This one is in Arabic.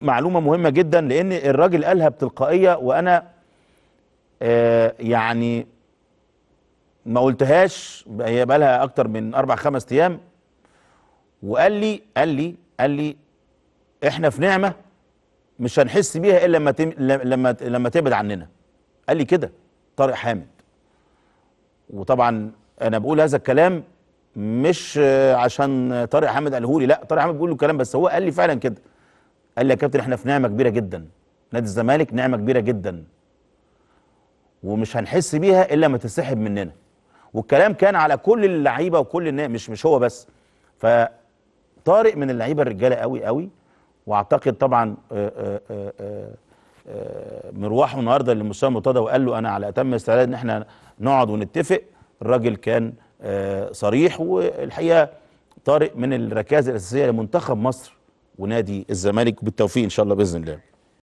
معلومة مهمة جدا لأن الراجل قالها بتلقائية وأنا آه يعني ما قلتهاش هي بقالها أكتر من أربع خمس أيام وقال لي قال لي قال لي إحنا في نعمة مش هنحس بيها إلا لما لما لما تبعد عننا قال لي كده طارق حامد وطبعا أنا بقول هذا الكلام مش عشان طارق حامد قاله لي لا طارق حامد بيقول له الكلام بس هو قال لي فعلا كده قال لي يا كابتن احنا في نعمه كبيره جدا نادي الزمالك نعمه كبيره جدا ومش هنحس بيها الا ما تسحب مننا والكلام كان على كل اللعيبه وكل الناس مش مش هو بس فطارق من اللعيبه الرجاله قوي قوي واعتقد طبعا آه, آه, آه, مروحه النهارده للمستوى مرتضى وقال له انا على اتم استعداد ان احنا نقعد ونتفق الراجل كان صريح والحقيقه طارق من الركائز الاساسيه لمنتخب مصر ونادي الزمالك بالتوفيق ان شاء الله باذن الله